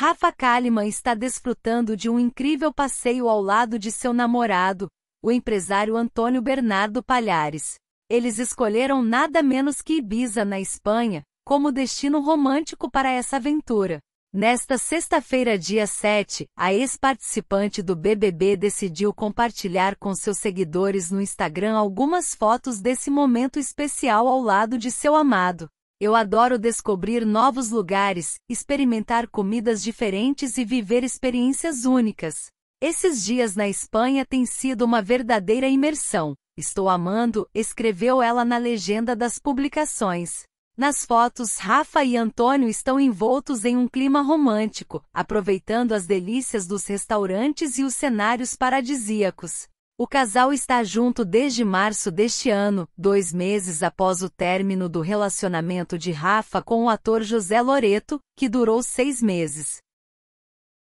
Rafa Kalimann está desfrutando de um incrível passeio ao lado de seu namorado, o empresário Antônio Bernardo Palhares. Eles escolheram nada menos que Ibiza, na Espanha, como destino romântico para essa aventura. Nesta sexta-feira, dia 7, a ex-participante do BBB decidiu compartilhar com seus seguidores no Instagram algumas fotos desse momento especial ao lado de seu amado. Eu adoro descobrir novos lugares, experimentar comidas diferentes e viver experiências únicas. Esses dias na Espanha têm sido uma verdadeira imersão. Estou amando, escreveu ela na legenda das publicações. Nas fotos, Rafa e Antônio estão envoltos em um clima romântico, aproveitando as delícias dos restaurantes e os cenários paradisíacos. O casal está junto desde março deste ano, dois meses após o término do relacionamento de Rafa com o ator José Loreto, que durou seis meses.